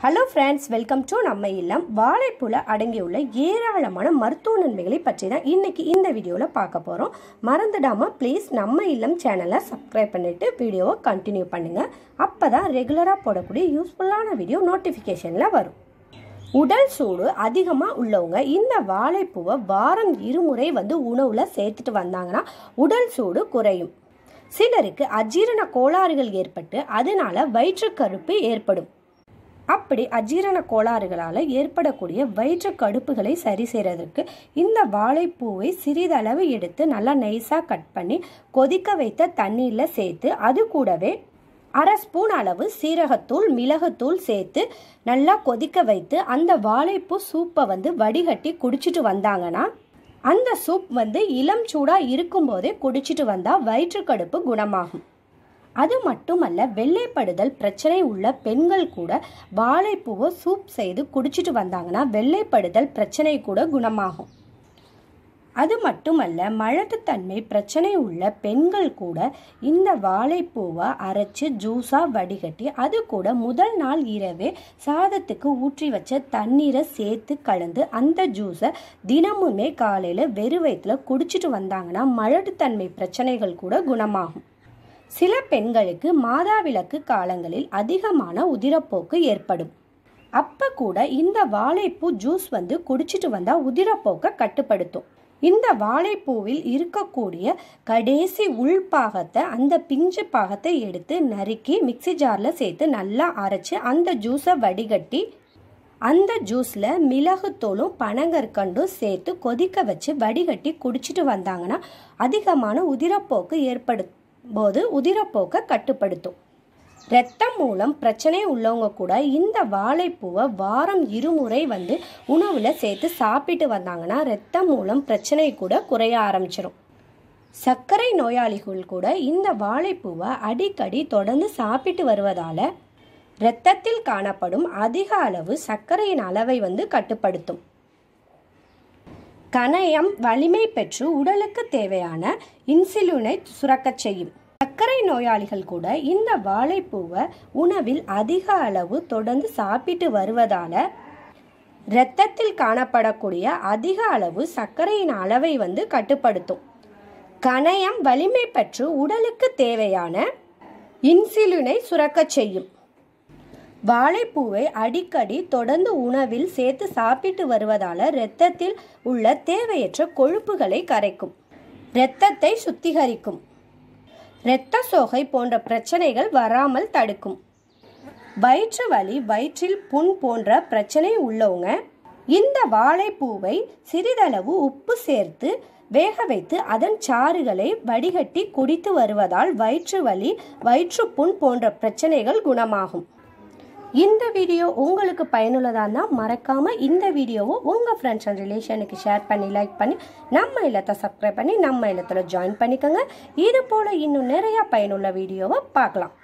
hello friends welcome to நம்ம இல்லம் வாழைப்பூல அடங்கியுள்ள ஏராளமான மருத்துவ நன்மைகளை பற்றி தான் இன்றைக்கி இந்த வீடியோவில் பார்க்க போகிறோம் மறந்துடாமல் ப்ளீஸ் நம்ம இல்லம் சேனலை சப்ஸ்கிரைப் பண்ணிவிட்டு வீடியோவை கண்டினியூ பண்ணுங்கள் அப்போ தான் ரெகுலராக போடக்கூடிய யூஸ்ஃபுல்லான வீடியோ நோட்டிஃபிகேஷனில் வரும் உடல் சூடு அதிகமாக உள்ளவங்க இந்த வாழைப்பூவை வாரம் இருமுறை வந்து உணவில் சேர்த்துட்டு வந்தாங்கன்னா உடல் சூடு குறையும் சிலருக்கு அஜீரண கோளாறுகள் ஏற்பட்டு அதனால வயிற்றுக்கருப்பு ஏற்படும் அப்படி அஜீரண கோளாறுகளால் ஏற்படக்கூடிய வயிற்று கடுப்புகளை சரி செய்கிறதுக்கு இந்த வாழைப்பூவை சிறிதளவு எடுத்து நல்லா நைஸாக கட் பண்ணி கொதிக்க வைத்த தண்ணீரில் சேர்த்து அது கூடவே அரை ஸ்பூன் அளவு சீரகத்தூள் மிளகுத்தூள் சேர்த்து நல்லா கொதிக்க வைத்து அந்த வாழைப்பூ சூப்பை வந்து வடிகட்டி குடிச்சிட்டு வந்தாங்கன்னா அந்த சூப் வந்து இளம் சூடாக இருக்கும்போதே குடிச்சிட்டு வந்தால் வயிற்றுக்கடுப்பு குணமாகும் அது மட்டுமல்ல வெள்ளைப்படுதல் பிரச்சனை உள்ள பெண்கள் கூட வாழைப்பூவை சூப் செய்து குடிச்சிட்டு வந்தாங்கன்னா வெள்ளைப்படுதல் பிரச்சனை கூட குணமாகும் அது மட்டுமல்ல மழட்டுத்தன்மை பிரச்சனை உள்ள பெண்கள் கூட இந்த வாழைப்பூவை அரைச்சி ஜூஸாக வடிகட்டி அது கூட முதல் நாள் இரவே சாதத்துக்கு ஊற்றி வச்ச தண்ணீரை சேர்த்து கலந்து அந்த ஜூஸை தினமுமே காலையில் வெறு வயிற்றுல குடிச்சிட்டு வந்தாங்கன்னா மழட்டுத்தன்மை பிரச்சனைகள் கூட குணமாகும் சில பெண்களுக்கு விளக்கு காலங்களில் அதிகமான உதிரப்போக்கு ஏற்படும் அப்ப கூட இந்த வாழைப்பூ ஜூஸ் வந்து குடிச்சிட்டு வந்தா உதிரப்போக்க கட்டுப்படுத்தும் இந்த வாழைப்பூவில் இருக்கக்கூடிய கடைசி உள் பாகத்தை அந்த பிஞ்சு பாகத்தை எடுத்து நறுக்கி மிக்சி ஜாரில் சேர்த்து நல்லா அரைச்சி அந்த ஜூஸை வடிகட்டி அந்த ஜூஸில் தோலும் பனங்கற்கண்டும் சேர்த்து கொதிக்க வச்சு வடிகட்டி குடிச்சிட்டு வந்தாங்கன்னா அதிகமான உதிரப்போக்கு ஏற்படுத்தும் போது உதிரப்போக்கை கட்டுப்படுத்தும் ரத்தம் மூலம் பிரச்சனை உள்ளவங்க கூட இந்த வாழைப்பூவை வாரம் இருமுறை வந்து உணவில் சேர்த்து சாப்பிட்டு வந்தாங்கன்னா ரத்தம் மூலம் பிரச்சனை கூட குறைய ஆரம்பிச்சிடும் சர்க்கரை நோயாளிகள் கூட இந்த வாழைப்பூவை அடிக்கடி தொடர்ந்து சாப்பிட்டு வருவதால் இரத்தத்தில் காணப்படும் அதிக அளவு சர்க்கரையின் அளவை வந்து கட்டுப்படுத்தும் கணையம் வலிமை பெற்று உடலுக்கு தேவையான இன்சுலினை சுரக்கச் செய்யும் சர்க்கரை நோயாளிகள் கூட இந்த வாழைப்பூவை உணவில் அதிக அளவு தொடர்ந்து சாப்பிட்டு வருவதால இரத்தத்தில் காணப்படக்கூடிய அதிக அளவு சர்க்கரையின் அளவை வந்து கட்டுப்படுத்தும் கணையம் வலிமை பெற்று உடலுக்கு தேவையான இன்சுலினை சுரக்கச் செய்யும் வாழைப்பூவை அடிக்கடி தொடர்ந்து உணவில் சேர்த்து சாப்பிட்டு வருவதால் இரத்தத்தில் உள்ள தேவையற்ற கொழுப்புகளை கரைக்கும் இரத்தத்தை சுத்திகரிக்கும் இரத்த சோகை போன்ற பிரச்சனைகள் வராமல் தடுக்கும் வயிற்று வலி வயிற்றில் புண் போன்ற பிரச்சனை உள்ளவங்க இந்த வாழைப்பூவை சிறிதளவு உப்பு சேர்த்து வேக வைத்து அதன் சாறுகளை வடிகட்டி குடித்து வருவதால் வயிற்று வலி வயிற்றுப்புண் போன்ற பிரச்சனைகள் குணமாகும் இந்த வீடியோ உங்களுக்கு பயனுள்ளதாக இருந்தால் மறக்காமல் இந்த வீடியோவை உங்கள் ஃப்ரெண்ட்ஸ் அண்ட் ரிலேஷனுக்கு ஷேர் பண்ணி லைக் பண்ணி நம்ம இல்லத்தை சப்ஸ்கிரைப் பண்ணி நம்ம இல்லத்தில் ஜாயின் பண்ணிக்கோங்க இது போல் இன்னும் நிறையா பயனுள்ள வீடியோவை பார்க்கலாம்